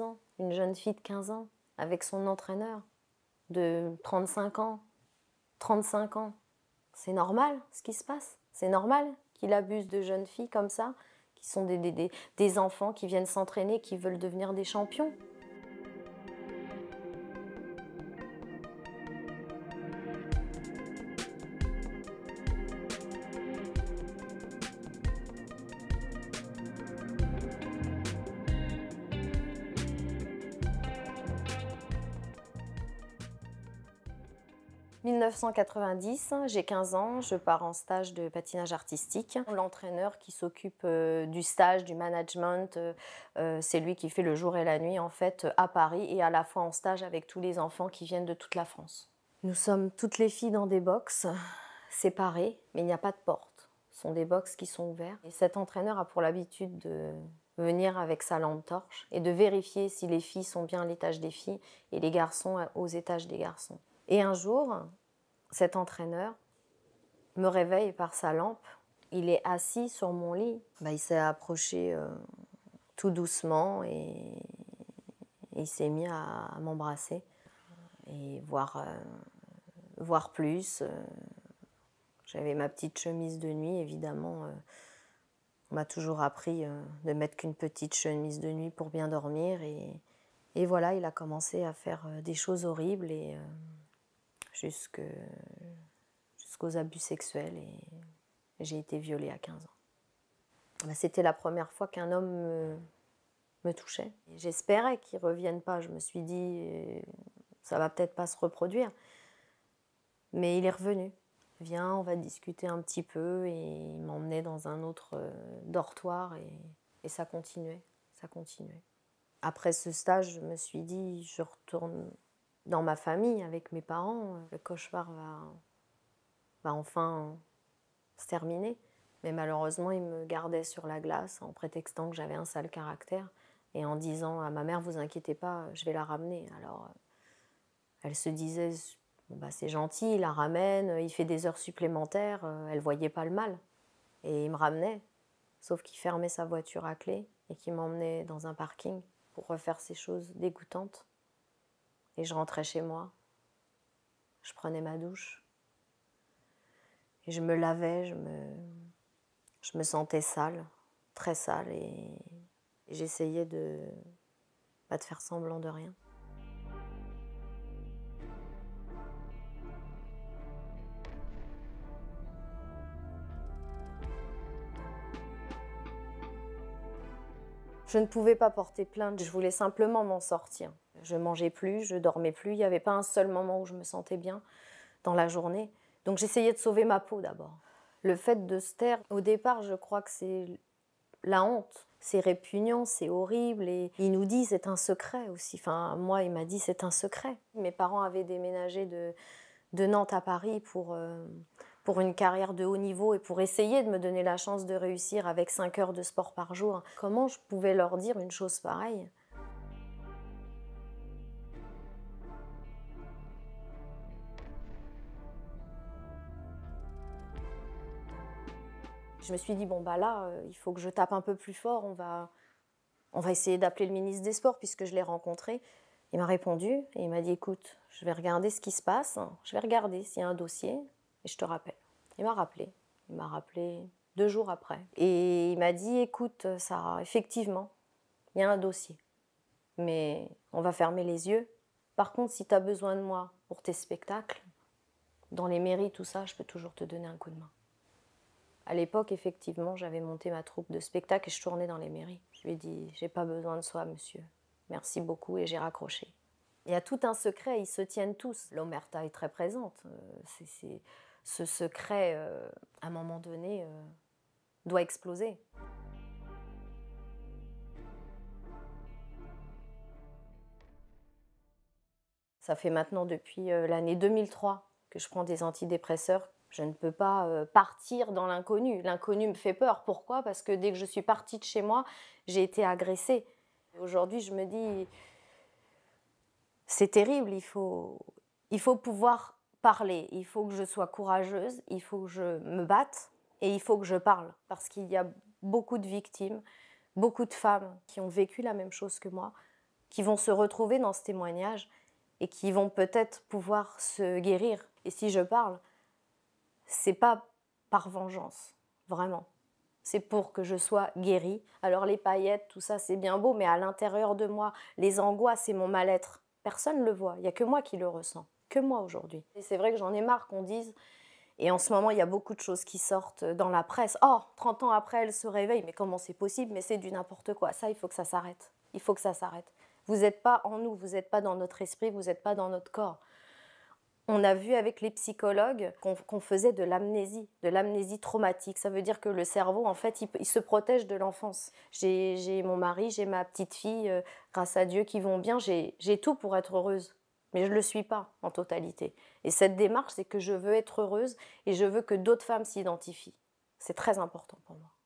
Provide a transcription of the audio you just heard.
ans, une jeune fille de 15 ans, avec son entraîneur de 35 ans. 35 ans, c'est normal ce qui se passe. C'est normal qu'il abuse de jeunes filles comme ça, qui sont des, des enfants qui viennent s'entraîner, qui veulent devenir des champions. 1990, j'ai 15 ans, je pars en stage de patinage artistique. L'entraîneur qui s'occupe euh, du stage, du management, euh, euh, c'est lui qui fait le jour et la nuit en fait à Paris et à la fois en stage avec tous les enfants qui viennent de toute la France. Nous sommes toutes les filles dans des boxes séparées, mais il n'y a pas de porte. Ce sont des boxes qui sont ouverts. Et cet entraîneur a pour l'habitude de venir avec sa lampe torche et de vérifier si les filles sont bien à l'étage des filles et les garçons aux étages des garçons. Et un jour, cet entraîneur me réveille par sa lampe. Il est assis sur mon lit. Bah, il s'est approché euh, tout doucement et il s'est mis à, m'embrasser et voir, euh, voir plus. Euh, j'avais ma petite chemise de nuit, évidemment. on m'a toujours appris de mettre qu'une petite chemise de nuit pour bien dormir. Et, et, voilà, il a commencé à faire des choses horribles et jusqu'aux abus sexuels et j'ai été violée à 15 ans. Bah, c'était la première fois qu'un homme me, touchait. J'espérais qu'il ne revienne pas. Je me suis dit, euh, ça va peut-être pas se reproduire. Mais il est revenu. Viens, on va discuter un petit peu. Et il m'emmenait dans un autre euh, dortoir et, et ça continuait. Ça continuait. Après ce stage, je me suis dit, je retourne dans ma famille, avec mes parents, euh, le cauchemar va, enfin se terminer. Mais malheureusement, il me gardait sur la glace en prétextant que j'avais un sale caractère et en disant à ma mère, vous inquiétez pas, je vais la ramener. Alors, euh, elle se disait, bah, c'est gentil, il la ramène, il fait des heures supplémentaires, euh, elle voyait pas le mal. Et il me ramenait, sauf qu'il fermait sa voiture à clé et qu'il m'emmenait dans un parking pour refaire ces choses dégoûtantes. Et je rentrais chez moi. Je prenais ma douche. Et je me lavais, je me, sentais sale, très sale. Et, j'essayais de pas de faire semblant de rien. Je ne pouvais pas porter plainte, je voulais simplement m'en sortir. Je mangeais plus, je dormais plus. Il n'y avait pas un seul moment où je me sentais bien dans la journée. Donc j'essayais de sauver ma peau d'abord. Le fait de se taire, au départ, je crois que c'est la honte. C'est répugnant, c'est horrible. Et il nous dit c'est un secret aussi. Enfin, moi, il m'a dit c'est un secret. Mes parents avaient déménagé de, Nantes à Paris pour, euh, pour une carrière de haut niveau et pour essayer de me donner la chance de réussir avec 5 heures de sport par jour. Comment je pouvais leur dire une chose pareille je me suis dit, bon, bah là, euh, il faut que je tape un peu plus fort, on va, on va essayer d'appeler le ministre des Sports puisque je l'ai rencontré. Il m'a répondu et il m'a dit, écoute, je vais regarder ce qui se passe, je vais regarder s'il y a un dossier et je te rappelle. Il m'a rappelé, il m'a rappelé deux jours après. Et il m'a dit, écoute, ça effectivement, il y a un dossier, mais on va fermer les yeux. Par contre, si tu as besoin de moi pour tes spectacles, dans les mairies, tout ça, je peux toujours te donner un coup de main. À l'époque, effectivement, j'avais monté ma troupe de spectacle et je tournais dans les mairies. Je lui ai dit J'ai pas besoin de soi, monsieur. Merci beaucoup et j'ai raccroché. Il y a tout un secret, ils se tiennent tous. L'omerta est très présente. Euh, c'est ce secret, euh, à un moment donné, euh, doit exploser. Ça fait maintenant depuis l'année 2003 que je prends des antidépresseurs je ne peux pas euh, partir dans l'inconnu. L'inconnu me fait peur. Pourquoi Parce que dès que je suis partie de chez moi, j'ai été agressée. Aujourd'hui, je me dis, c'est terrible, il faut, il faut pouvoir parler, il faut que je sois courageuse, il faut que je me batte et il faut que je parle. Parce qu'il y a beaucoup de victimes, beaucoup de femmes qui ont vécu la même chose que moi, qui vont se retrouver dans ce témoignage et qui vont peut-être pouvoir se guérir. Et si je parle, c'est pas par vengeance, vraiment. C'est pour que je sois guérie. Alors les paillettes, tout ça, c'est bien beau, mais à l'intérieur de moi, les angoisses et mon mal-être, personne ne le voit. Il n'y a que moi qui le ressens, que moi aujourd'hui. Et c'est vrai que j'en ai marre qu'on dise. Et en ce moment, il y a beaucoup de choses qui sortent dans la presse. Oh, 30 ans après, elle se réveille. Mais comment c'est possible Mais c'est du n'importe quoi. Ça, il faut que ça s'arrête. Il faut que ça s'arrête. Vous n'êtes pas en nous, vous n'êtes pas dans notre esprit, vous n'êtes pas dans notre corps. On a vu avec les psychologues qu'on faisait de l'amnésie, de l'amnésie traumatique. Ça veut dire que le cerveau, en fait, il, se protège de l'enfance. J'ai mon mari, j'ai ma petite fille, euh, grâce à Dieu, qui vont bien. J'ai tout pour être heureuse. Mais je ne le suis pas en totalité. Et cette démarche, c'est que je veux être heureuse et je veux que d'autres femmes s'identifient. C'est très important pour moi.